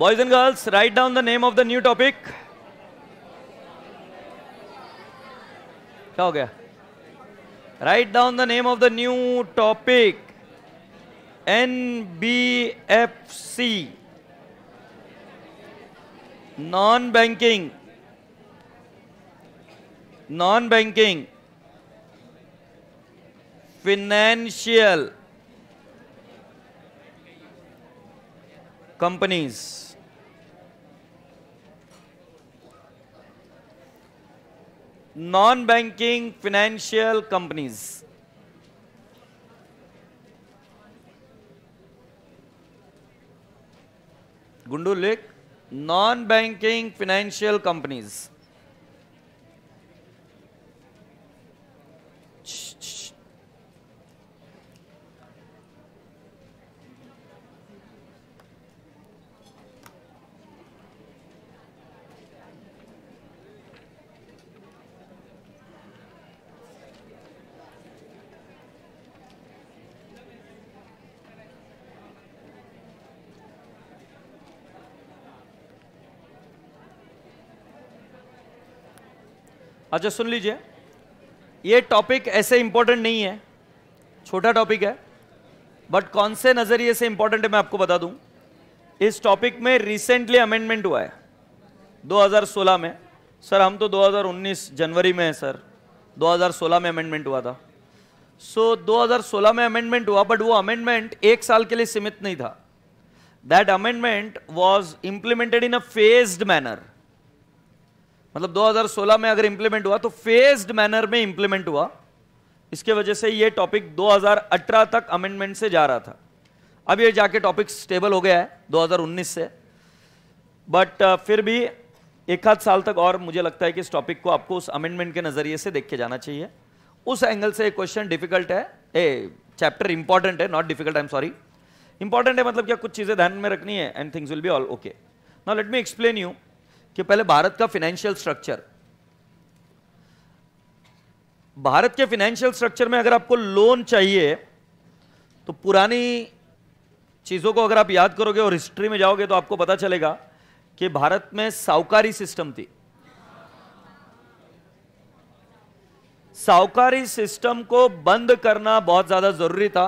Boys and girls, write down the name of the new topic. क्या हो गया? Write down the name of the new topic. NBFC. Non banking. Non banking. Financial. companies. Non banking financial companies गुंडू लिख non banking financial companies अच्छा सुन लीजिए ये topic ऐसे important नहीं है छोटा टॉपिक है बट कौन से नज़रिए से इंपॉर्टेंट है मैं आपको बता दूं इस टॉपिक में रिसेंटली अमेंडमेंट हुआ है 2016 में सर हम तो 2019 जनवरी में है सर 2016 में अमेंडमेंट हुआ था सो so, 2016 में अमेंडमेंट हुआ बट वो अमेंडमेंट एक साल के लिए सीमित नहीं था that amendment was implemented in a phased manner मतलब 2016 में अगर इंप्लीमेंट हुआ तो फेज्ड मैनर में इंप्लीमेंट हुआ इसके वजह से ये टॉपिक 2018 तक अमेंडमेंट से जा रहा था अब ये जाके टॉपिक स्टेबल हो गया है 2019 से बट uh, फिर भी एक आध साल तक और मुझे लगता है कि इस टॉपिक को आपको उस अमेंडमेंट के नज़रिए से देख के जाना चाहिए उस एंगल से क्वेश्चन डिफिकल्ट है ए चैप्टर इंपॉर्टेंट है not difficult I am sorry important है मतलब क्या कुछ चीज़ें ध्यान में रखनी है and things will be all okay now let me explain you कि पहले भारत का फाइनेंशियल स्ट्रक्चर भारत के फाइनेंशियल स्ट्रक्चर में अगर आपको लोन चाहिए तो पुरानी चीज़ों को अगर आप याद करोगे और हिस्ट्री में जाओगे तो आपको पता चलेगा कि भारत में साहूकारी सिस्टम थी साहूकारी सिस्टम को बंद करना बहुत ज़्यादा ज़रूरी था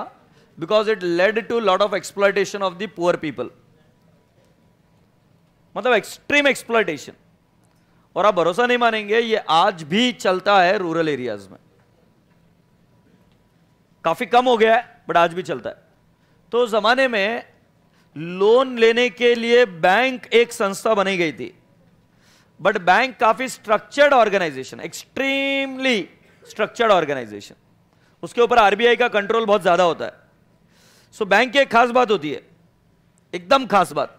because it led to lot of exploitation of the poor people मतलब एक्सट्रीम एक्सप्लाइटेशन और आप भरोसा नहीं मानेंगे ये आज भी चलता है रूरल एरियाज में काफी कम हो गया है बट आज भी चलता है तो जमाने में लोन लेने के लिए बैंक एक संस्था बनी गई थी बट बैंक काफी structured organisation extremely structured organisation उसके ऊपर आरबीआई का कंट्रोल बहुत ज्यादा होता है सो so, बैंक की एक खास बात होती है एकदम खास बात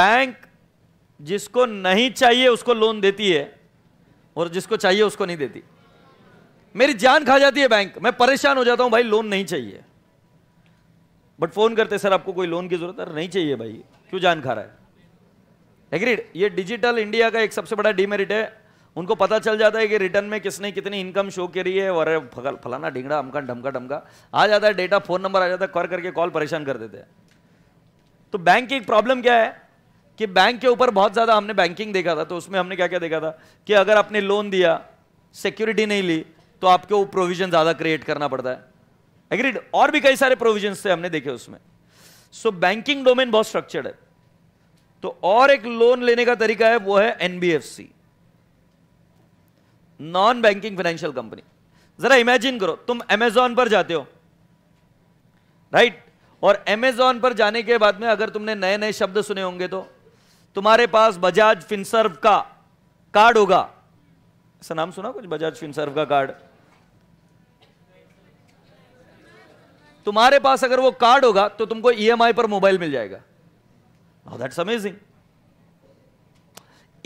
बैंक जिसको नहीं चाहिए उसको लोन देती है और जिसको चाहिए उसको नहीं देती मेरी जान खा जाती है बैंक मैं परेशान हो जाता हूं भाई लोन नहीं चाहिए बट फोन करते सर आपको कोई लोन की जरूरत है नहीं चाहिए भाई क्यों जान खा रहा है एग्रीड ये डिजिटल इंडिया का एक सबसे बड़ा डीमेरिट है उनको पता चल जाता है कि रिटर्न में किसने कितनी इनकम शो करी है और फलाना ढिंगड़ा हमका ढमका ढमका आ जाता है डेटा फोन नंबर आ जाता है कर करके कॉल परेशान कर देते हैं तो बैंक की एक प्रॉब्लम क्या है कि बैंक के ऊपर बहुत ज़्यादा हमने बैंकिंग देखा था तो उसमें हमने क्या क्या देखा था कि अगर आपने लोन दिया सिक्योरिटी नहीं ली तो आपको वो प्रोविजन ज़्यादा क्रिएट करना पड़ता है एग्रीड और भी कई सारे प्रोविजन थे हमने देखे उसमें सो बैंकिंग डोमेन बहुत स्ट्रक्चर्ड है तो और एक लोन लेने का तरीका है वो है NBFC non banking financial company जरा इमेजिन करो तुम एमेजॉन पर जाते हो राइट right? और एमेजॉन पर जाने के बाद में अगर तुमने नए नए शब्द सुने होंगे तो तुम्हारे पास बजाज फिनसर्व का कार्ड होगा ऐसा नाम सुना कुछ बजाज फिनसर्व का कार्ड तुम्हारे पास अगर वो कार्ड होगा तो तुमको ईएमआई e पर मोबाइल मिल जाएगा दैट्स अमेजिंग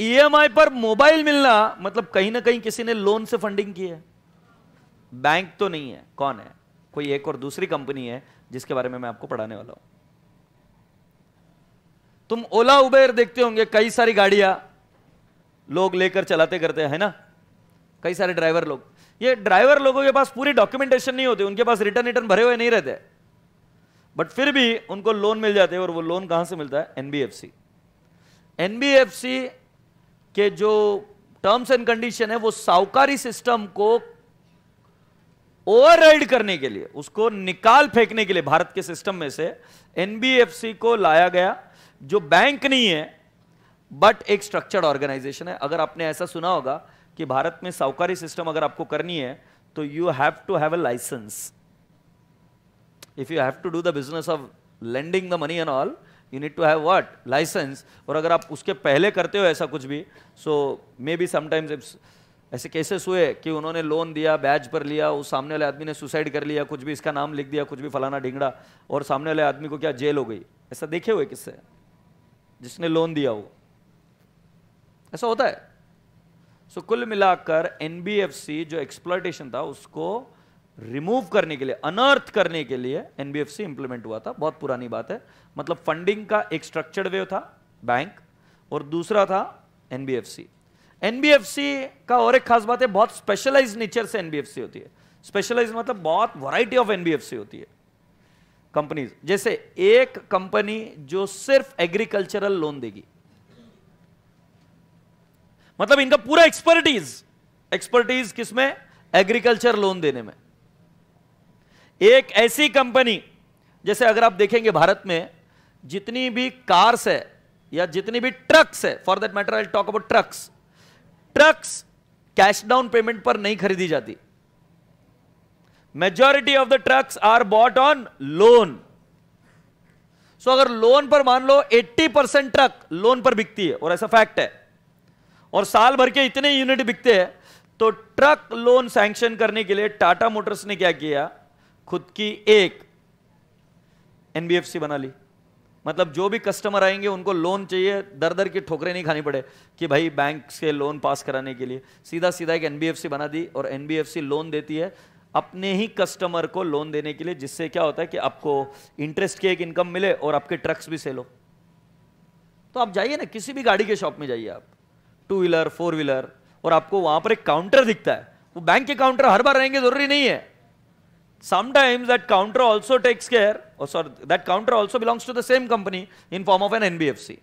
ईएमआई पर मोबाइल मिलना मतलब कहीं ना कहीं किसी ने लोन से फंडिंग की है बैंक तो नहीं है कौन है कोई एक और दूसरी कंपनी है जिसके बारे में मैं आपको पढ़ाने वाला हूं तुम ओला उबेर देखते होंगे कई सारी गाड़ियां लोग लेकर चलाते करते हैं ना कई सारे ड्राइवर लोग ये ड्राइवर लोगों के पास पूरी डॉक्यूमेंटेशन नहीं होती उनके पास रिटर्न रिटर्न भरे हुए नहीं रहते बट फिर भी उनको लोन मिल जाते हैं और वो लोन कहां से मिलता है एनबीएफसी एनबीएफसी के जो टर्म्स एंड कंडीशन है वो साहूकारी सिस्टम को ओवरराइड करने के लिए उसको निकाल फेंकने के लिए भारत के सिस्टम में से एनबीएफसी को लाया गया जो बैंक नहीं है बट एक स्ट्रक्चर्ड ऑर्गेनाइजेशन है अगर आपने ऐसा सुना होगा कि भारत में साहूकारी सिस्टम अगर आपको करनी है तो you have to have a licence if you have to do the business of lending the money and all you need to have what licence और अगर आप उसके पहले करते हो ऐसा कुछ भी सो मे बी समटाइम्स ऐसे केसेस हुए कि उन्होंने लोन दिया बैच पर लिया उस सामने वाले आदमी ने सुसाइड कर लिया कुछ भी इसका नाम लिख दिया कुछ भी फलाना ढिंगड़ा और सामने वाले आदमी को क्या जेल हो गई ऐसा देखे हुए किससे जिसने लोन दिया हो ऐसा होता है सो so, कुल मिलाकर एनबीएफसी जो एक्सप्लॉटेशन था उसको रिमूव करने के लिए अनर्थ करने के लिए एनबीएफसी इंप्लीमेंट हुआ था बहुत पुरानी बात है मतलब फंडिंग का एक स्ट्रक्चर्ड वे था बैंक और दूसरा था एनबीएफसी एनबीएफसी का और एक खास बात है बहुत स्पेशलाइज नेचर से एनबीएफसी होती है स्पेशलाइज मतलब बहुत वैरायटी ऑफ एनबीएफसी होती है कंपनीज जैसे एक कंपनी जो सिर्फ एग्रीकल्चरल लोन देगी मतलब इनका पूरा एक्सपर्टीज एक्सपर्टीज किसमें एग्रीकल्चर लोन देने में एक ऐसी कंपनी जैसे अगर आप देखेंगे भारत में जितनी भी कार्स है या जितनी भी ट्रक्स है for that matter I talk about trucks trucks cash down payment पर नहीं खरीदी जाती majority of the trucks are bought on loan so अगर लोन पर मान लो 80 परसेंट ट्रक लोन पर बिकती है और ऐसा फैक्ट है और साल भर के इतने यूनिट बिकते हैं तो ट्रक लोन सैंक्शन करने के लिए टाटा मोटर्स ने क्या किया खुद की एक एनबीएफसी बना ली मतलब जो भी कस्टमर आएंगे उनको लोन चाहिए दर दर की ठोकरें नहीं खानी पड़े कि भाई बैंक से लोन पास कराने के लिए सीधा सीधा एक एनबीएफसी बना दी और एनबीएफसी लोन देती है अपने ही कस्टमर को लोन देने के लिए जिससे क्या होता है कि आपको इंटरेस्ट की एक इनकम मिले और आपके ट्रक्स भी सेल हो तो आप जाइए ना किसी भी गाड़ी के शॉप में जाइए आप टू व्हीलर फोर व्हीलर और आपको वहां पर एक काउंटर दिखता है वो बैंक के काउंटर हर बार रहेंगे जरूरी नहीं है sometimes that counter also takes care or sorry that counter also belongs to the same company in form of an NBFC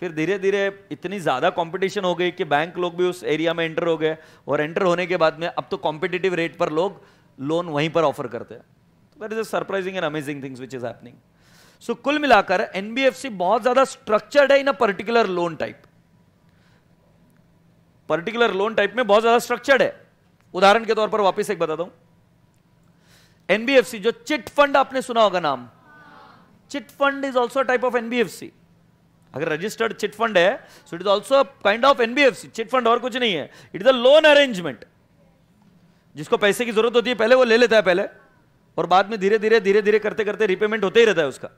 फिर धीरे धीरे इतनी ज़्यादा कंपटीशन हो गई कि बैंक लोग भी उस एरिया में एंटर हो गए और एंटर होने के बाद में अब तो कॉम्पिटेटिव रेट पर लोग लोन वहीं पर ऑफर करते हैं is a surprising and amazing things which is happening so कुल मिलाकर एनबीएफसी बहुत ज्यादा स्ट्रक्चर्ड है in a particular loan type particular loan type में बहुत ज्यादा स्ट्रक्चर्ड है उदाहरण के तौर पर वापस एक बताता हूं एनबीएफसी जो चिट फंड आपने सुना होगा नाम chit fund is also type of NBFC अगर रजिस्टर्ड चिट फंड है so it is also kind of NBFC chit fund और कुछ नहीं है it is a loan arrangement जिसको पैसे की जरूरत होती है पहले वो ले लेता है पहले और बाद में धीरे धीरे धीरे धीरे करते करते रिपेमेंट होते ही रहता है उसका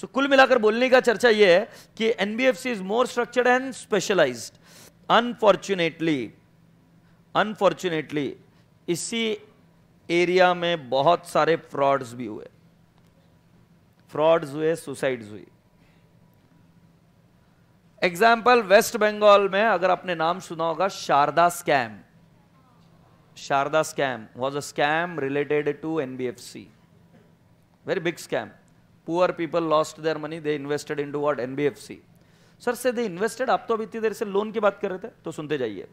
सो so, कुल मिलाकर बोलने का चर्चा ये है कि NBFC C is more structured and specialise unfortunately unfortunately इसी एरिया में बहुत सारे फ्रॉड्स भी हुए फ्रॉड्स हुए सुसाइड्स हुई एग्जाम्पल वेस्ट बंगाल में अगर आपने नाम सुना होगा Sharda scam Sharda scam was a scam related to NBFC. Very big scam. Poor people lost their money, they invested into what? NBFC. Sir, say they invested. आप तो अभी इतनी देर से लोन की बात कर रहे थे तो सुनते जाइए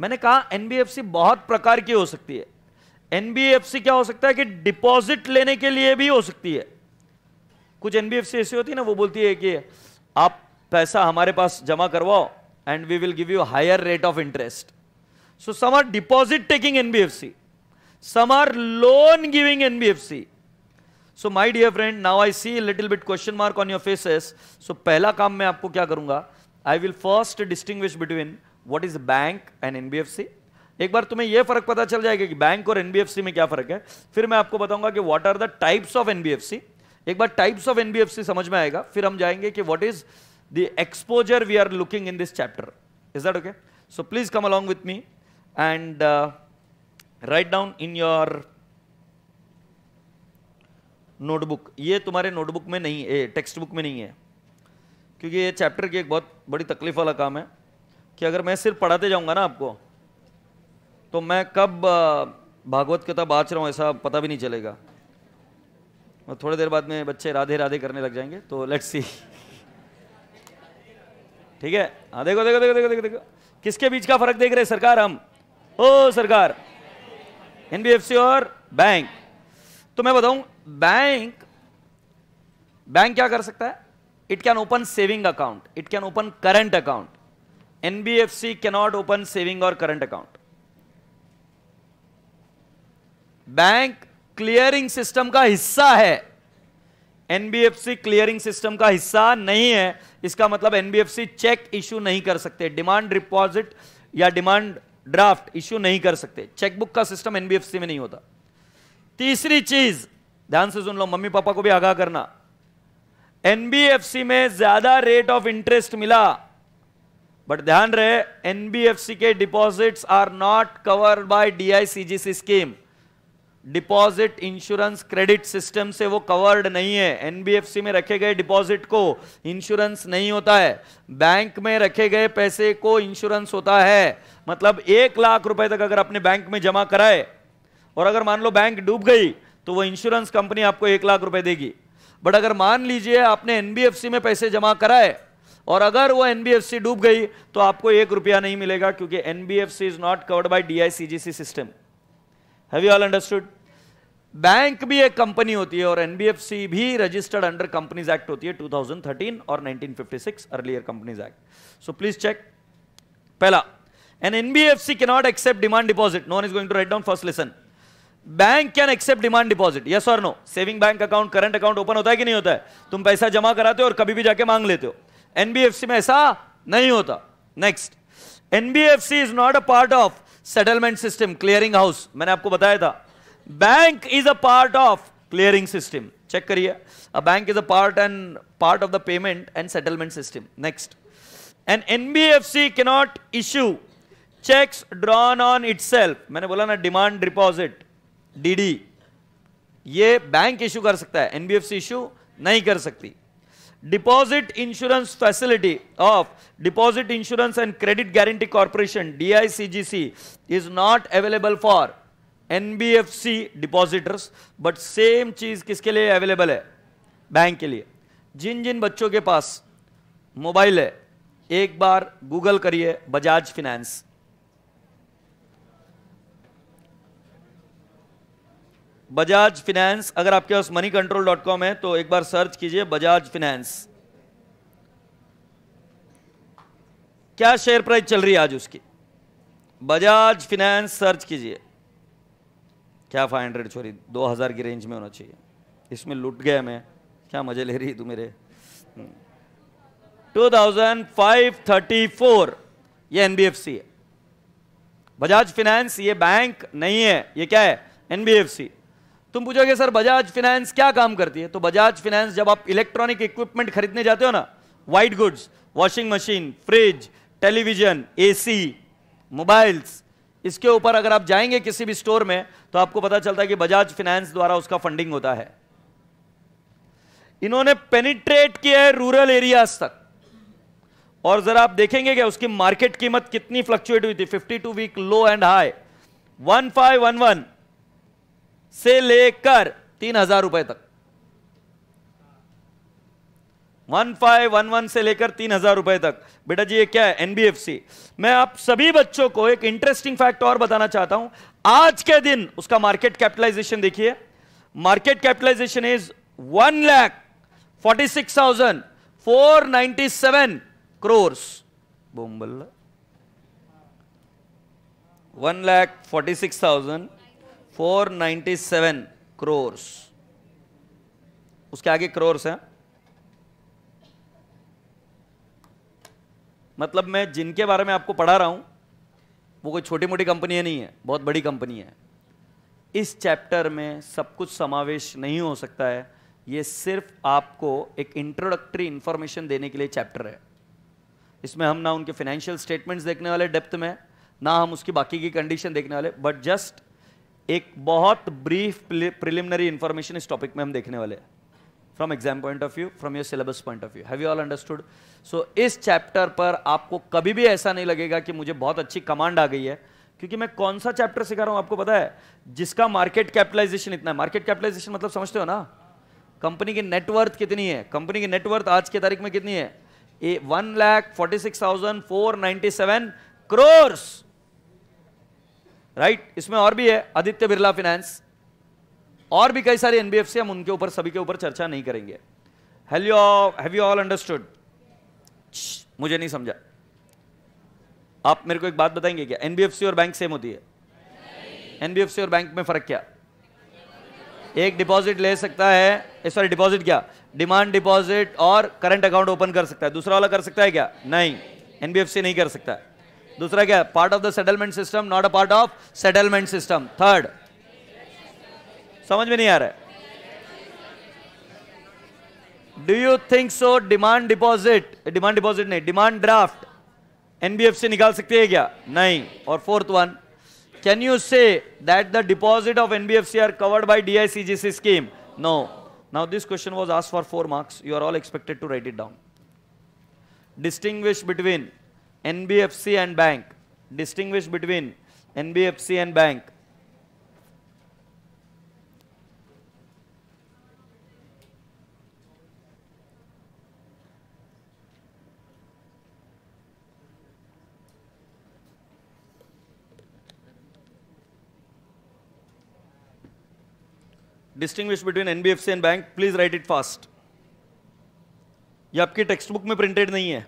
मैंने कहा एनबीएफसी बहुत प्रकार की हो सकती है एनबीएफसी क्या हो सकता है कि डिपॉजिट लेने के लिए भी हो सकती है कुछ एनबीएफसी ऐसी होती है ना वो बोलती है कि आप पैसा हमारे पास जमा करवाओ and we will give you higher rate of interest So some are deposit taking NBFC. Some are loan giving NBFC. So my dear friend now I see little bit question mark on your faces so पहला काम मैं आपको क्या करूंगा I will first distinguish between what is bank and NBFC एक बार तुम्हें यह फर्क पता चल जाएगा कि बैंक और एनबीएफसी में क्या फर्क है फिर मैं आपको बताऊंगा कि what are the types of NBFC एक बार टाइप्स ऑफ एनबीएफसी समझ में आएगा फिर हम जाएंगे कि what is the exposure we are looking in this chapter is that okay so please come along with me and uh, write down in your notebook ये तुम्हारे नोटबुक में नहीं है टेक्स्ट बुक में नहीं है क्योंकि ये चैप्टर की एक बहुत बड़ी तकलीफ वाला काम है कि अगर मैं सिर्फ पढ़ाते जाऊंगा ना आपको तो मैं कब uh, भागवत कथा बाँच रहा हूँ ऐसा पता भी नहीं चलेगा और थोड़ी देर बाद में बच्चे राधे राधे करने लग जाएंगे तो लेट्स सी ठीक है हाँ देखो देखो देखो देखो देखो देखो किसके बीच का फर्क देख रहे सरकार हम ओ सरकार एनबीएफसी और बैंक तो मैं बताऊं बैंक बैंक क्या कर सकता है can open saving account it can open current account NBFC can not open saving और current account bank clearing system का हिस्सा है एनबीएफसी क्लियरिंग सिस्टम का हिस्सा नहीं है इसका मतलब एनबीएफसी चेक इश्यू नहीं कर सकते डिमांड डिपॉजिट या डिमांड ड्राफ्ट इश्यू नहीं कर सकते चेकबुक का सिस्टम एनबीएफसी में नहीं होता तीसरी चीज ध्यान से सुन लो मम्मी पापा को भी आगाह करना एनबीएफसी में ज्यादा रेट ऑफ इंटरेस्ट मिला बट ध्यान रहे एनबीएफसी के deposits are not covered by DICGC scheme deposit insurance credit system से वो कवर्ड नहीं है एनबीएफसी में रखे गए डिपॉजिट को इंश्योरेंस नहीं होता है बैंक में रखे गए पैसे को इंश्योरेंस होता है मतलब एक लाख रुपए तक अगर अपने बैंक में जमा कराए और अगर मान लो बैंक डूब गई तो वो इंश्योरेंस कंपनी आपको एक लाख रुपए देगी बट अगर मान लीजिए आपने एनबीएफसी में पैसे जमा कराए और अगर वो एनबीएफसी डूब गई तो आपको एक रुपया नहीं मिलेगा क्योंकि NBFC is not covered by the system have you all understood bank भी एक कंपनी होती है और एनबीएफसी भी रजिस्टर्ड अंडर कंपनीज एक्ट होती है 2013 और 1956 earlier Companies Act so please check पहला एन एनबीएफसी के not accept demand deposit no one is going to write down first lesson bank can accept demand deposit yes और no saving bank account current account open होता है कि नहीं होता है तुम पैसा जमा कराते हो और कभी भी जाके मांग लेते हो एनबीएफसी में ऐसा नहीं होता next NBFC is not a part of settlement system clearing house मैंने आपको बताया था bank is a part of clearing system check करिए a bank is a part and part of the payment and settlement system next and NBFC cannot issue cheques drawn on it मैंने बोला ना demand deposit DD ये bank issue कर सकता है NBFC issue नहीं कर सकती deposit insurance facility of deposit insurance and credit guarantee corporation dicgc is not available for nbfc depositors but same cheez kiske liye available hai bank ke liye jin jin bachcho ke paas mobile है एक बार Google करिए Bajaj finance Bajaj Finance अगर आपके पास Moneycontrol dot com है तो एक बार सर्च कीजिए बजाज फिनेंस क्या शेयर प्राइस चल रही है आज उसकी बजाज फिनेंस सर्च कीजिए क्या फाइव हंड्रेड छोरी दो हज़ार की रेंज में होना चाहिए इसमें लुट गया मैं क्या मजे ले रही तू मेरे 2534 हम्म। ये एनबीएफसी है बजाज फिनेंस ये बैंक नहीं है ये क्या है एनबीएफसी तुम पूछोगे सर बजाज फाइनेंस क्या काम करती है तो बजाज फाइनेंस जब आप इलेक्ट्रॉनिक इक्विपमेंट खरीदने जाते हो ना white goods washing machine fridge television AC mobiles इसके ऊपर अगर आप जाएंगे किसी भी स्टोर में तो आपको पता चलता है कि बजाज फाइनेंस द्वारा उसका फंडिंग होता है इन्होंने पेनिट्रेट किया है रूरल एरियाज तक और जरा आप देखेंगे क्या उसकी मार्केट कीमत कितनी फ्लक्चुएट हुई थी 52 वीक लो एंड हाई 1511 से लेकर तीन हजार रुपए तक वन फाइव वन वन से लेकर तीन हजार रुपए तक बेटा जी ये क्या है एनबीएफसी मैं आप सभी बच्चों को एक इंटरेस्टिंग फैक्ट और बताना चाहता हूं आज के दिन उसका मार्केट कैपिटलाइजेशन देखिए market capitalisation is one lakh forty six thousand four ninety seven crores बोम्बल one lakh forty six thousand 497 crores उसके आगे क्रोर्स हैं मतलब मैं जिनके बारे में आपको पढ़ा रहा हूं वो कोई छोटी मोटी कंपनी है नहीं है बहुत बड़ी कंपनी है इस चैप्टर में सब कुछ समावेश नहीं हो सकता है ये सिर्फ आपको एक इंट्रोडक्टरी इंफॉर्मेशन देने के लिए चैप्टर है इसमें हम ना उनके फाइनेंशियल स्टेटमेंट्स देखने वाले डेप्थ में ना हम उसकी बाकी की कंडीशन देखने वाले बट जस्ट एक बहुत ब्रीफ प्रिलिमिनरी इंफॉर्मेशन इस टॉपिक में हम देखने वाले हैं from exam point of view from your syllabus point of view have you all understood so इस चैप्टर पर आपको कभी भी ऐसा नहीं लगेगा कि मुझे बहुत अच्छी कमांड आ गई है क्योंकि मैं कौन सा चैप्टर सिखा रहा हूं आपको पता है जिसका मार्केट कैपिटलाइजेशन इतना है मार्केट कैपिटलाइजेशन मतलब समझते हो ना कंपनी की नेटवर्थ कितनी है कंपनी की नेटवर्थ आज की तारीख में कितनी है one lakh forty six thousand four ninety seven crores right इसमें और भी है आदित्य बिरला फाइनेंस और भी कई सारे एनबीएफसी हम उनके ऊपर सभी के ऊपर चर्चा नहीं करेंगे हैव यू ऑल अंडरस्टूड मुझे नहीं समझा आप मेरे को एक बात बताएंगे क्या एनबीएफसी और बैंक सेम होती है एनबीएफसी और बैंक में फर्क क्या एक डिपॉजिट ले सकता है सॉरी डिपॉजिट क्या डिमांड डिपॉजिट और करंट अकाउंट ओपन कर सकता है दूसरा वाला कर सकता है क्या नहीं एनबीएफसी नहीं कर सकता है दूसरा क्या part of the settlement system not a part of settlement system third समझ में नहीं आ रहा है do you think so demand deposit demand deposit नहीं डिमांड ड्राफ्ट एनबीएफसी निकाल सकती है क्या नहीं और fourth one can you say that the deposit of NBFC are covered by DICGC scheme no now this question was asked for four marks you are all expected to right it down distinguish between NBFC and bank. Distinguish between NBFC and bank. Distinguish between NBFC and bank. Please write it fast. ये आपकी text book में printed नहीं है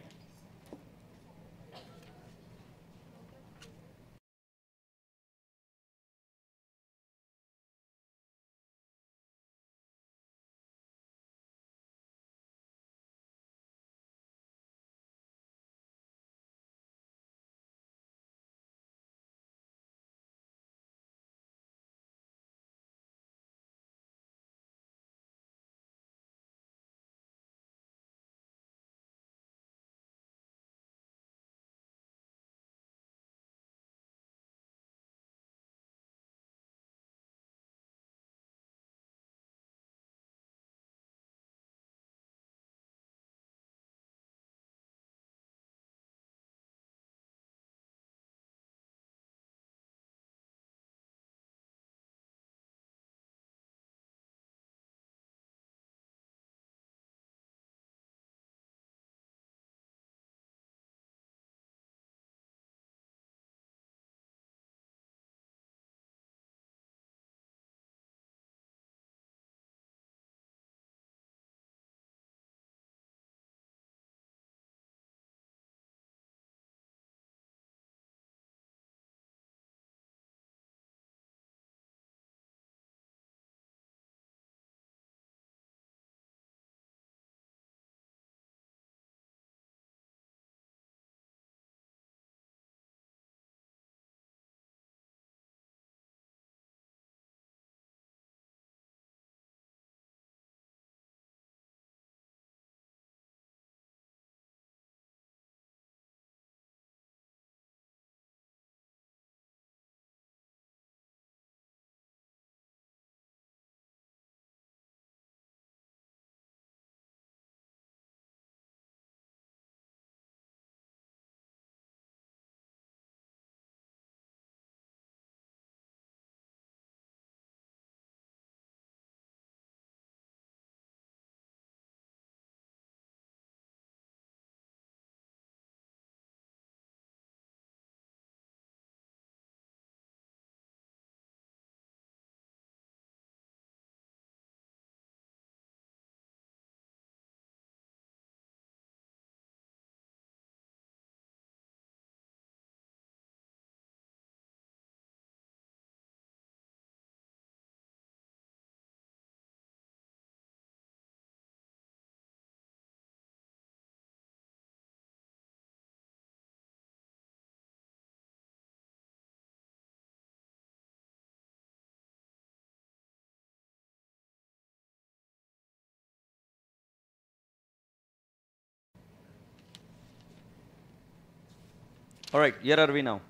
All right, here are we now.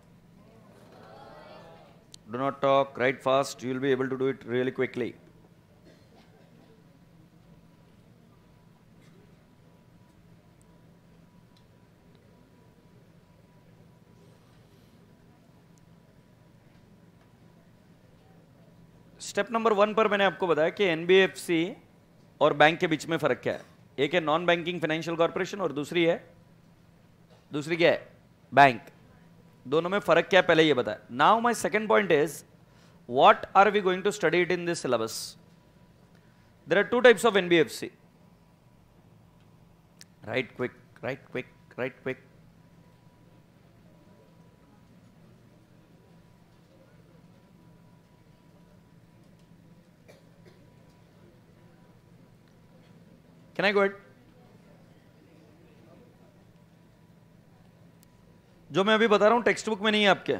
Do not talk, write fast. You will be able to do it really quickly. Step number one पर मैंने आपको बताया कि एनबीएफसी और बैंक के बीच में फर्क क्या है एक है नॉन बैंकिंग फाइनेंशियल कॉर्पोरेशन और दूसरी है दूसरी क्या है बैंक दोनों में फर्क क्या है पहले ये बताए now my second point is what are we going to study it in this syllabus there are two types of NBFC right quick right quick right quick Can I go ahead? जो मैं अभी बता रहा हूं text book में नहीं है आपके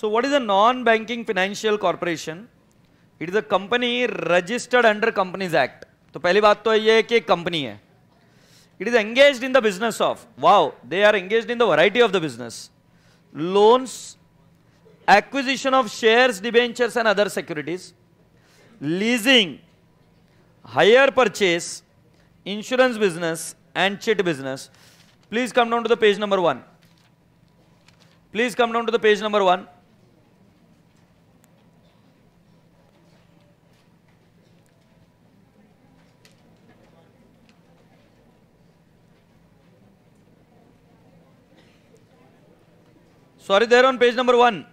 so what is a non banking financial corporation it is a company registered under Companies Act तो पहली बात तो ये है कि एक कंपनी है it is engage in the business of wow they are engage in the variety of the business loans acquisition of share debentures and other securities leasing hire purchase insurance business and chit business. Please come down to the page number 1. Please come down to the page number 1. Sorry, there on page number 1.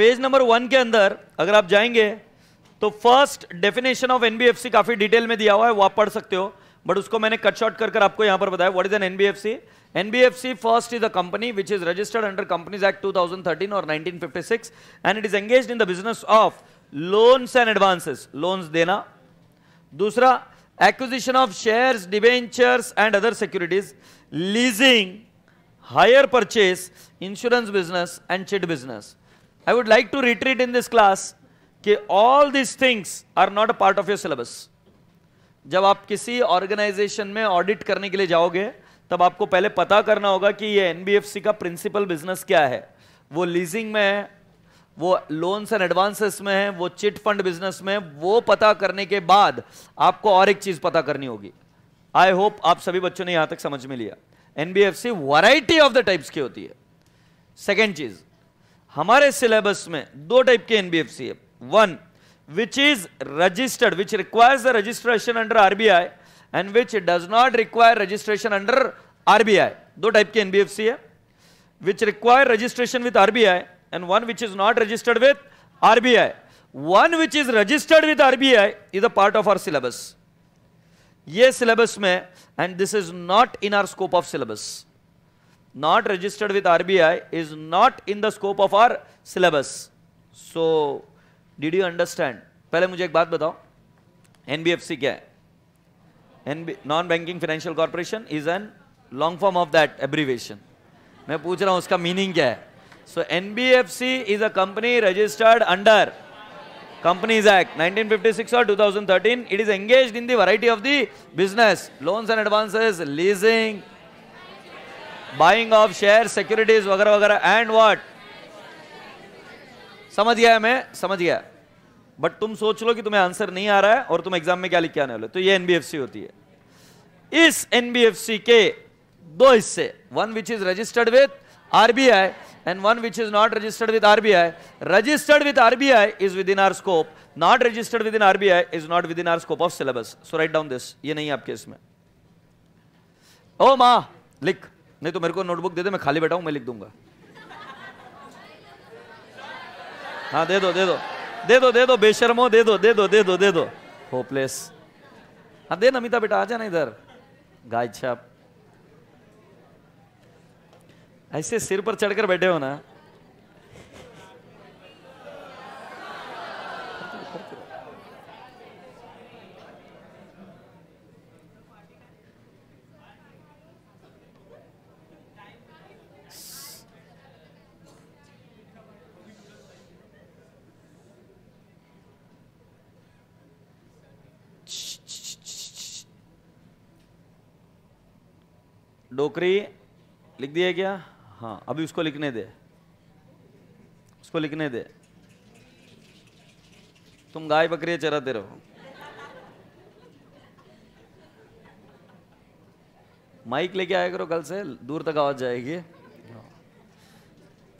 Page number one के अंदर अगर आप जाएंगे तो first definition of NBFC काफी detail में दिया हुआ है वो आप पढ़ सकते हो बट उसको मैंने कट शॉर्ट कर, कर आपको यहां पर बताया what is an NBFC NBFC first is a company which is registered under Companies Act 2013 or 1956 and it is engaged in the business of loans and advances. Loans dena. Dusra, acquisition of shares, debentures and other securities, leasing, hire purchase, insurance business and chit business. I would like to retreat in this class कि all this things are not a part of your syllabus जब आप किसी organisation में audit करने के लिए जाओगे तब आपको पहले पता करना होगा कि ये एनबीएफसी का प्रिंसिपल बिजनेस क्या है वो लीजिंग में है वो लोन्स एंड एडवांसेस में है वो चिट फंड बिजनेस में वो पता करने के बाद आपको और एक चीज पता करनी होगी आई होप आप सभी बच्चों ने यहां तक समझ में लिया NBFC variety of the types की होती है सेकेंड चीज़ हमारे सिलेबस में दो टाइप के एनबीएफसी है one which is registered which requires registration under RBI and which does not require registration under RBI दो टाइप के एनबीएफसी है which require registration with RBI and one which is not registered with RBI one which is registered with RBI is a part of our syllabus ये syllabus में and this is not in our scope of syllabus not registered with RBI is not in the scope of our syllabus. So, did you understand? पहले मुझे एक बात बताओ NBFC क्या है? NB non banking financial corporation is an long form of that abbreviation मैं पूछ रहा हूं उसका मीनिंग क्या है so NBFC is a company registered under Companies Act 1956 or 2013. It is engaged in the variety of the business, loans and advances, leasing, buying of share securities वगैरह वगैरह and what समझ गया मैं समझ गया बट तुम सोच लो कि तुम्हें आंसर नहीं आ रहा है और तुम एग्जाम में क्या लिख के आने वाले तो ये एनबीएफसी होती है इस एनबीएफसी के दो हिस्से one which is registered with RBI and one which is not registered with RBI registered with RBI is within our scope not registered within RBI is not within our scope of syllabus so write down this ये नहीं आपके इसमें. ओ मा लिख नहीं तो मेरे को नोटबुक दे दे मैं खाली बैठा हूँ मैं लिख दूंगा हाँ दे दो दे दो दे दो दे दो बेशर्मो दे दो दे दो दे दो दे दो होपलेस हाँ दे नमिता बेटा आ जाना इधर गाय छाप ऐसे सिर पर चढ़कर बैठे हो ना डोकरी लिख दिया क्या हाँ अभी उसको लिखने दे उसको लिखने दे तुम गाय बकरी चराते रहो माइक लेके आया करो कल से दूर तक आवाज जाएगी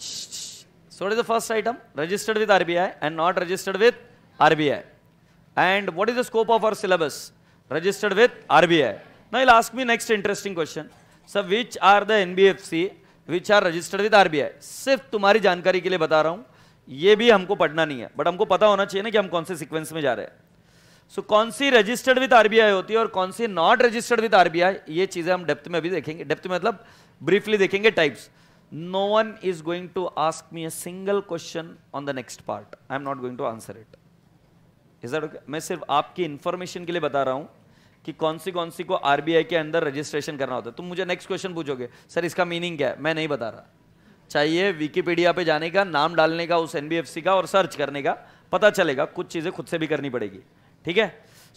so is the first item registered with RBI and not registered with RBI and what is the scope of our syllabus registered with RBI now you'll ask me next interesting question sir which are the NBFC which are registered with RBI सिर्फ तुम्हारी जानकारी के लिए बता रहा हूं ये भी हमको पढ़ना नहीं है बट हमको पता होना चाहिए ना कि हम कौन से सिक्वेंस में जा रहे हैं सो so, कौन सी रजिस्टर्ड विद आरबीआई होती है और कौन सी नॉट रजिस्टर्ड विद आरबीआई ये चीजें हम डेप्थ में भी देखेंगे डेप्थ में मतलब ब्रीफली देखेंगे types no one is going to ask me a single question on the next part I am not going to answer it is that मैं सिर्फ आपकी इंफॉर्मेशन के लिए बता रहा हूं कि कौन सी कौन सी को आरबीआई के अंदर रजिस्ट्रेशन करना होता है तुम मुझे नेक्स्ट क्वेश्चन पूछोगे सर इसका मीनिंग क्या है मैं नहीं बता रहा चाहिए विकीपीडिया पे जाने का नाम डालने का उस एनबीएफसी का और सर्च करने का पता चलेगा कुछ चीज़ें खुद से भी करनी पड़ेगी ठीक है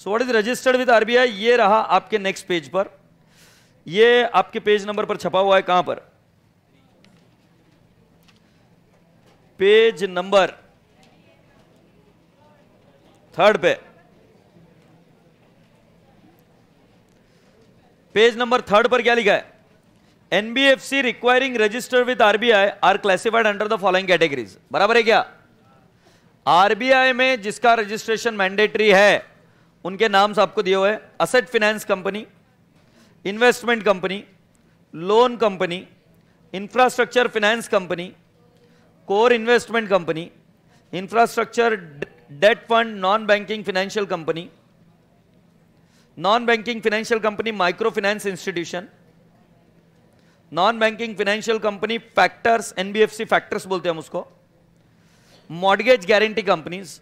so what is registered with RBI ये रहा आपके नेक्स्ट पेज पर ये आपके पेज नंबर पर छपा हुआ है कहां पर पेज नंबर थर्ड पे पेज नंबर थर्ड पर क्या लिखा है NBFC requiring register with RBI are classified under the following categories बराबर है क्या आरबीआई में जिसका रजिस्ट्रेशन मैंडेटरी है उनके नाम आपको दिए हुए asset finance company investment company loan company infrastructure finance company core investment company infrastructure debt fund non banking financial company non banking financial company micro finance institution non banking financial company factors NBFC factors बोलते हैं हम उसको mortgage guarantee companies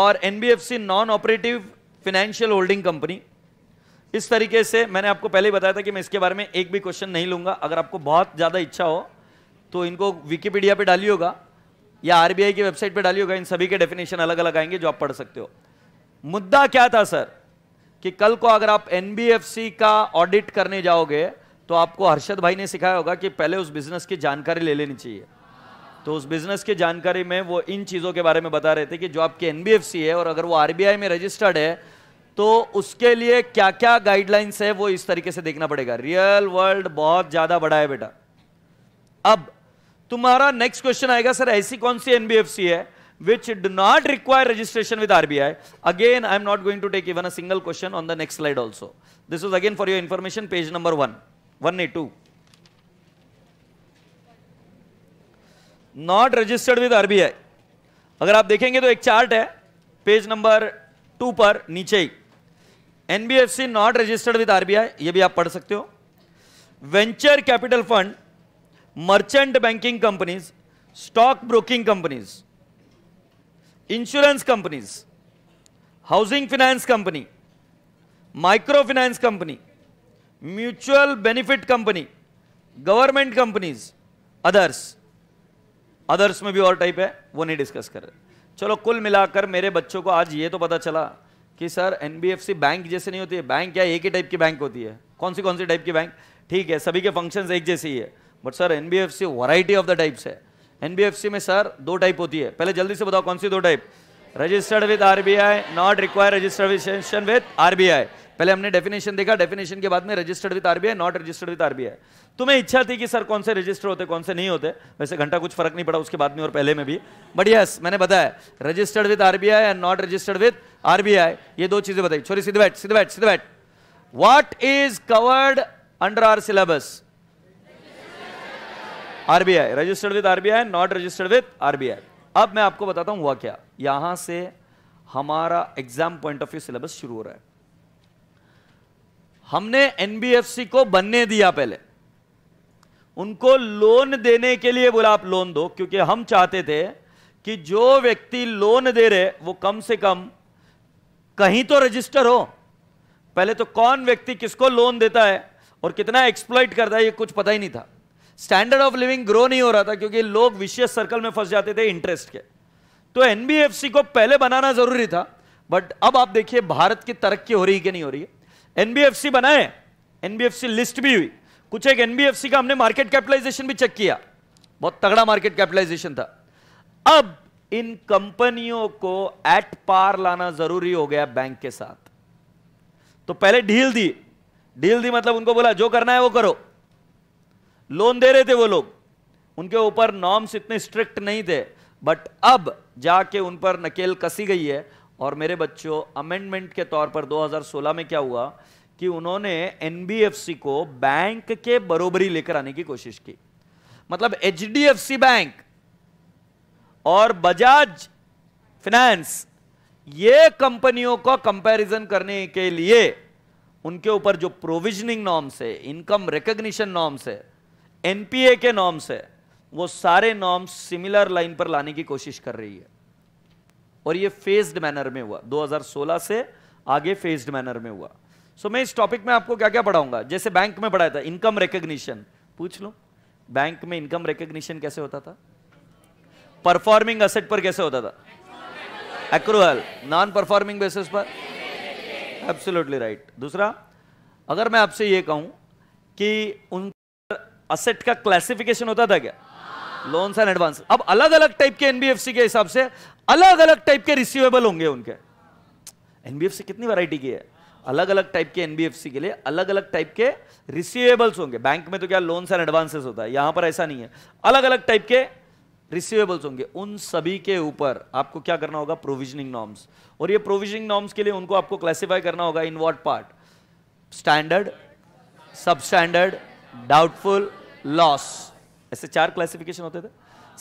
और NBFC non operative financial holding company इस तरीके से मैंने आपको पहले ही बताया था कि मैं इसके बारे में एक भी क्वेश्चन नहीं लूंगा अगर आपको बहुत ज़्यादा इच्छा हो तो इनको विकीपीडिया पे डाली होगा या आरबीआई की वेबसाइट पे डाली होगा इन सभी के डेफिनेशन अलग अलग आएंगे जो आप पढ़ सकते हो मुद्दा क्या था सर कि कल को अगर आप एनबीएफसी का ऑडिट करने जाओगे तो आपको हर्षद भाई ने सिखाया होगा कि पहले उस बिजनेस की जानकारी ले लेनी चाहिए तो उस बिजनेस की जानकारी में वो इन चीज़ों के बारे में बता रहे थे कि जो आपकी एनबीएफसी है और अगर वो आरबीआई में रजिस्टर्ड है तो उसके लिए क्या क्या गाइडलाइंस है वो इस तरीके से देखना पड़ेगा रियल वर्ल्ड बहुत ज़्यादा बड़ा है बेटा अब तुम्हारा नेक्स्ट क्वेश्चन आएगा सर ऐसी कौन सी एनबीएफसी है which do not require registration with RBI. Again, I am not going to take even a single question on the next slide also. This is again for your information, page number 1, 182. Not registered with RBI. अगर आप देखेंगे तो एक chart है page number two पर नीचे ही NBFC not registered with RBI ये भी आप पढ़ सकते हो venture capital fund merchant banking companies stock broking companies insurance companies, housing finance company, micro company, mutual benefit company, government companies, others. Others में भी और टाइप है वो नहीं डिस्कस कर रहे चलो कुल मिलाकर मेरे बच्चों को आज ये तो पता चला कि सर एनबीएफसी बैंक जैसे नहीं होती है बैंक क्या एक ही टाइप की बैंक होती है कौन सी कौन सी टाइप की बैंक ठीक है सभी के फंक्शंस एक जैसे ही है but sir NBFC variety of the types है एनबीएफसी में सर दो टाइप होती है पहले जल्दी से बताओ कौन सी दो type registered with RBI not require registration with RBI पहले हमने डेफिनेशन देखा डेफिनेशन के बाद में registered with RBI not registered with RBI तुम्हें इच्छा थी कि सर कौन से रजिस्टर होते कौन से नहीं होते वैसे घंटा कुछ फर्क नहीं पड़ा उसके बाद में और पहले में भी बट यस मैंने बताया registered with RBI and not registered with RBI ये दो चीजें बताई छोरी सिद्धवैट सिद्धवैट सिद्धवैट what is covered under our syllabus RBI registered with RBI not registered with RBI अब मैं आपको बताता हूं हुआ क्या यहां से हमारा exam point of view syllabus शुरू हो रहा है हमने एनबीएफसी को बनने दिया पहले उनको लोन देने के लिए बोला आप लोन दो क्योंकि हम चाहते थे कि जो व्यक्ति लोन दे रहे वो कम से कम कहीं तो रजिस्टर हो पहले तो कौन व्यक्ति किसको लोन देता है और कितना एक्सप्लॉइट करता है ये कुछ पता ही नहीं था स्टैंडर्ड ऑफ लिविंग ग्रो नहीं हो रहा था क्योंकि लोग विशेष सर्कल में फंस जाते थे इंटरेस्ट के तो एनबीएफसी को पहले बनाना जरूरी था बट अब आप देखिए भारत की तरक्की हो रही है कि नहीं हो रही है एनबीएफसी बनाए एनबीएफसी लिस्ट भी हुई कुछ एक एनबीएफसी का हमने मार्केट कैपिटलाइजेशन भी चेक किया बहुत तगड़ा मार्केट कैपिटलाइजेशन था अब इन कंपनियों को एट पार लाना जरूरी हो गया बैंक के साथ तो पहले ढील दी ढील दी मतलब उनको बोला जो करना है वो करो लोन दे रहे थे वो लोग उनके ऊपर नॉर्म्स इतने स्ट्रिक्ट नहीं थे बट अब जाके उन पर नकेल कसी गई है और मेरे बच्चों अमेंडमेंट के तौर पर 2016 में क्या हुआ कि उन्होंने एनबीएफसी को बैंक के बरोबरी लेकर आने की कोशिश की मतलब एच बैंक और बजाज फाइनेंस ये कंपनियों का कंपैरिजन करने के लिए उनके ऊपर जो प्रोविजनिंग नॉर्म्स है इनकम रिकग्निशन नॉर्म्स है एनपीए के नॉर्म्स है वो सारे नॉर्म्स सिमिलर लाइन पर लाने की कोशिश कर रही है और ये फेज्ड मैनर में हुआ 2016 से आगे फेज्ड मैनर में हुआ सो so, मैं इस टॉपिक में आपको क्या क्या पढ़ाऊंगा जैसे बैंक में पढ़ाया था इनकम रिकग्निशन पूछ लो बैंक में इनकम रिकग्निशन कैसे होता था परफॉर्मिंग असेट पर कैसे होता था एक्रूअल नॉन परफॉर्मिंग बेसिस पर एब्सोल्युटली राइट right. दूसरा अगर मैं आपसे यह कहूं कि उन असेट का क्लासिफिकेशन होता था क्या लोन्स एंड एडवांस अब अलग अलग टाइप के एनबीएफसी के हिसाब से अलग अलग टाइप के रिसीवेबल होंगे उनके एनबीएफसी कितनी वैरायटी की है अलग अलग टाइप के एनबीएफसी के लिए अलग अलग टाइप के रिसीवेबल्स होंगे बैंक में तो क्या लोन्स एंड एडवांसेस होता है यहां पर ऐसा नहीं है अलग अलग टाइप के रिसीवेबल्स होंगे उन सभी के ऊपर आपको क्या करना होगा प्रोविजनिंग नॉर्म्स और ये प्रोविजनिंग नॉर्म्स के लिए उनको आपको क्लासिफाई करना होगा in what part standard sub standard doubtful loss ऐसे चार क्लासिफिकेशन होते थे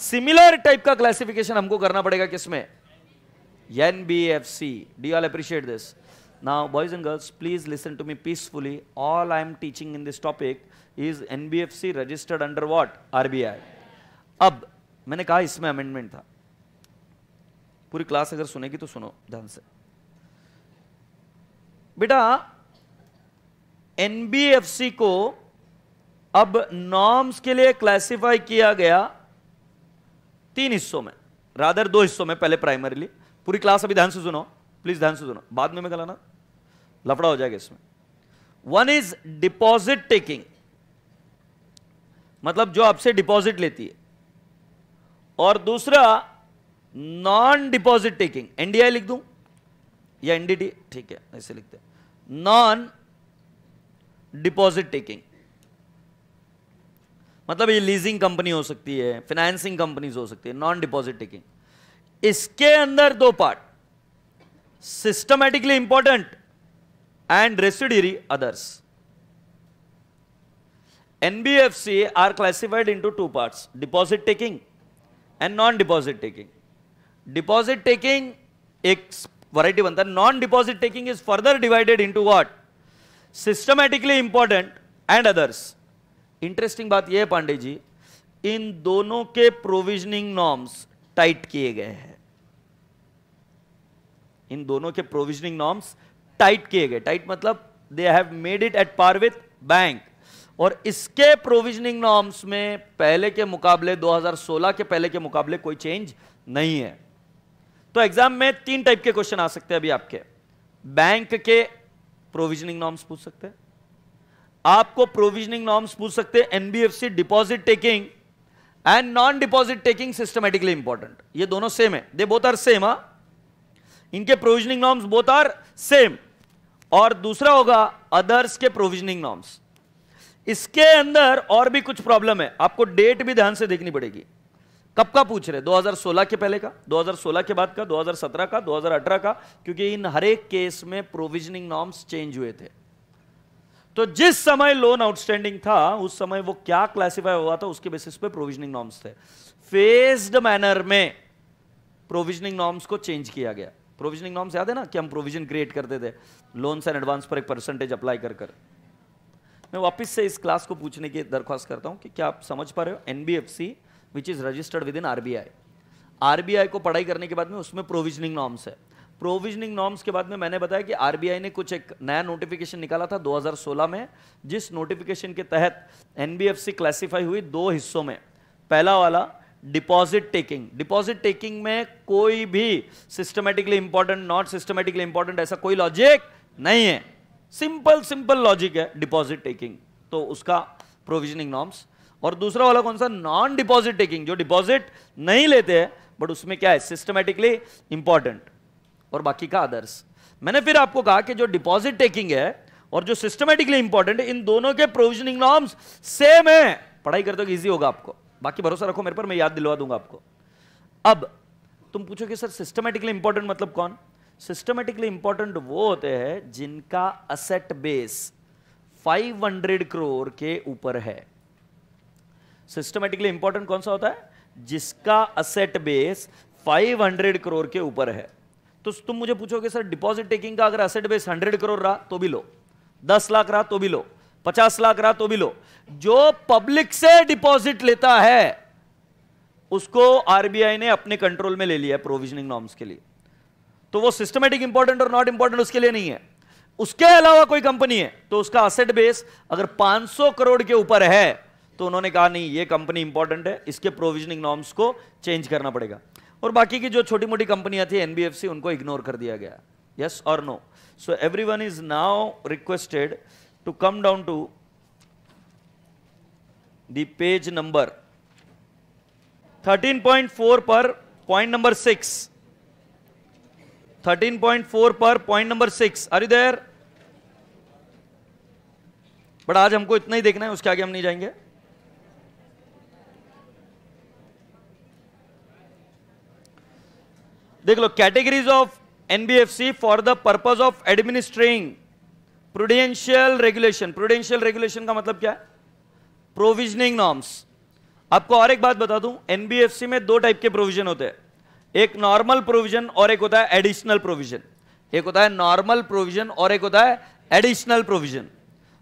सिमिलर टाइप का क्लासिफिकेशन हमको करना पड़ेगा किसमें N B F C D all appreciate this now boys and girls please listen to me peacefully all I am teaching in this topic is NBFC registered under what RBI अब मैंने कहा इसमें amendment था पूरी class अगर सुनेगी तो सुनो ध्यान से बेटा एनबीएफसी को अब नॉर्म्स के लिए क्लासिफाई किया गया तीन हिस्सों में राधर दो हिस्सों में पहले प्राइमरीली पूरी क्लास अभी ध्यान से सुनो प्लीज ध्यान से सुनो बाद में मैं कहलाना लफड़ा हो जाएगा इसमें वन इज डिपॉजिट टेकिंग मतलब जो आपसे डिपॉजिट लेती है और दूसरा नॉन डिपॉजिट टेकिंग एनडीआई लिख दू या एनडीटी ठीक है ऐसे लिखते नॉन डिपॉजिट टेकिंग मतलब ये लीजिंग कंपनी हो सकती है फाइनेंसिंग कंपनीज हो सकती है नॉन डिपॉजिट टेकिंग इसके अंदर दो part systematically important and residuary others NBFC are classified into two parts deposit taking and non deposit taking deposit taking एक वराइटी बनता है non deposit taking is further divided into what systematically important and others interesting बात यह है पांडे जी इन दोनों के provisioning norms tight किए गए हैं इन दोनों के प्रोविजनिंग नॉर्म्स टाइट किए गए टाइट मतलब they have made it at par with bank और इसके प्रोविजनिंग नॉर्म्स में पहले के मुकाबले 2016 के पहले के मुकाबले कोई चेंज नहीं है तो एग्जाम में तीन टाइप के क्वेश्चन आ सकते हैं अभी आपके बैंक के प्रोविजनिंग नॉर्म्स पूछ सकते हैं आपको प्रोविजनिंग नॉर्म्स पूछ सकते हैं NBFC deposit taking and non deposit taking systematically important ये दोनों सेम है दे बोथ आर सेम इनके provisioning norms both are same और दूसरा होगा अदर्स के प्रोविजनिंग नॉर्म्स इसके अंदर और भी कुछ प्रॉब्लम है आपको डेट भी ध्यान से देखनी पड़ेगी कब का पूछ रहे 2016 के पहले का 2016 के बाद का 2017 का 2018 का क्योंकि इन हर एक केस में प्रोविजनिंग नॉर्म्स चेंज हुए थे तो जिस समय लोन आउटस्टैंडिंग था उस समय वो क्या क्लासिफाई हुआ था उसके बेसिस पे प्रोविजनिंग नॉर्म्स थे फेज्ड मैनर में प्रोविजनिंग नॉर्म्स को चेंज किया गया प्रोविजनिंग नॉर्म्स याद है ना कि हम प्रोविजन क्रिएट करते थे लोन्स एंड एडवांस पर एक परसेंटेज अप्लाई कर कर मैं वापस से इस क्लास को पूछने की दरख्वास्त करता हूँ कि क्या आप समझ पा रहे हो NBFC which is registered within RBI RBI को पढ़ाई करने के बाद में उसमें प्रोविजनिंग नॉर्म्स है प्रोविजनिंग नॉर्म्स के बाद में मैंने बताया कि आरबीआई ने कुछ एक नया नोटिफिकेशन निकाला था 2016 में जिस नोटिफिकेशन के तहत एनबीएफसी क्लासिफाई हुई दो हिस्सों में पहला वाला डिपॉजिट टेकिंग डिपॉजिट टेकिंग में कोई भी systematically important not systematically important ऐसा कोई लॉजिक नहीं है सिंपल सिंपल लॉजिक है डिपॉजिट टेकिंग तो उसका प्रोविजनिंग नॉर्म्स और दूसरा वाला कौन सा नॉन डिपॉजिट टेकिंग जो डिपॉजिट नहीं लेते हैं बट उसमें क्या है सिस्टमेटिकली इंपॉर्टेंट और बाकी का अदर्स मैंने फिर आपको कहा कि जो डिपॉजिट टेकिंग है और जो सिस्टमेटिकली इंपॉर्टेंट है इन दोनों के प्रोविजनिंग नॉर्म्स सेम है पढ़ाई कर दोगे ईजी होगा आपको बाकी भरोसा रखो मेरे पर मैं याद दिलवा दूंगा आपको अब तुम पूछो कि सर सिस्टमेटिकली इंपॉर्टेंट मतलब कौन सिस्टमेटिकली इंपॉर्टेंट वो होते हैं जिनका असेट बेस 500 करोड़ के ऊपर है सिस्टमेटिकली इंपॉर्टेंट कौन सा होता है जिसका असेट बेस 500 करोड़ के ऊपर है तो तुम मुझे पूछोगे सर डिपॉजिट टेकिंग का अगर असेट बेस हंड्रेड करोड़ रहा तो भी लो दस लाख रहा तो भी लो पचास लाख रहा तो भी लो जो पब्लिक से डिपॉजिट लेता है उसको आरबीआई ने अपने कंट्रोल में ले लिया प्रोविजनिंग नॉर्म्स के लिए तो वो सिस्टमेटिक इंपॉर्टेंट और नॉट इंपॉर्टेंट उसके लिए नहीं है उसके अलावा कोई कंपनी है तो उसका असेट बेस अगर 500 करोड़ के ऊपर है तो उन्होंने कहा नहीं ये कंपनी इंपॉर्टेंट है इसके प्रोविजनिंग नॉर्म्स को चेंज करना पड़ेगा और बाकी की जो छोटी मोटी कंपनियां थी एनबीएफसी उनको इग्नोर कर दिया गया यस और no so every one is now requested to come down to the page number 13.4 पर पॉइंट नंबर सिक्स 13.4 पर पॉइंट नंबर सिक्स अरे देर बट आज हमको इतना ही देखना है उसके आगे हम नहीं जाएंगे देख लो categories of NBFC for the purpose of administering prudential regulation prudential regulation का मतलब क्या है प्रोविजनिंग नॉर्म्स आपको और एक बात बता दूं एनबीएफसी में दो टाइप के प्रोविजन होते हैं एक नॉर्मल प्रोविजन और एक होता है एडिशनल प्रोविजन एक होता है नॉर्मल प्रोविजन और एक होता है एडिशनल प्रोविजन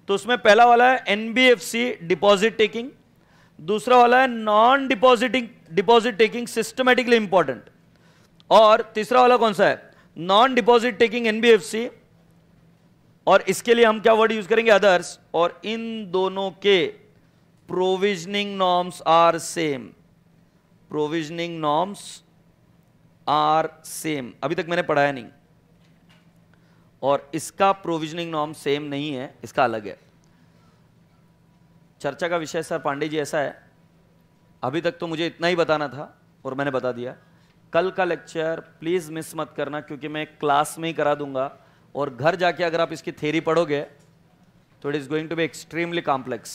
तो उसमें पहला वाला है एनबीएफसी डिपॉजिट टेकिंग दूसरा वाला है non depositing deposit taking systematically important और तीसरा वाला कौन सा है नॉन डिपॉजिट टेकिंग एनबीएफसी और इसके लिए हम क्या वर्ड यूज करेंगे अदर्स और इन दोनों के provisioning norms are same provisioning norms are same अभी तक मैंने पढ़ाया नहीं और इसका प्रोविजनिंग नॉर्म सेम नहीं है इसका अलग है चर्चा का विषय सर पांडे जी ऐसा है अभी तक तो मुझे इतना ही बताना था और मैंने बता दिया कल का लेक्चर प्लीज़ मिस मत करना क्योंकि मैं क्लास में ही करा दूंगा और घर जाके अगर आप इसकी थेरी पढ़ोगे तो it is going to be extremely complex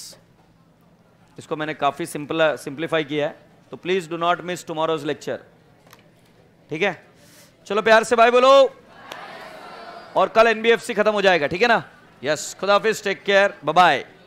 इसको मैंने काफ़ी सिंपल सिंप्लीफाई किया है तो please do not miss tomorrow's lecture ठीक है चलो प्यार से भाई बोलो और कल एनबीएफसी खत्म हो जाएगा ठीक है ना यस खुदाफिज टेक केयर बाय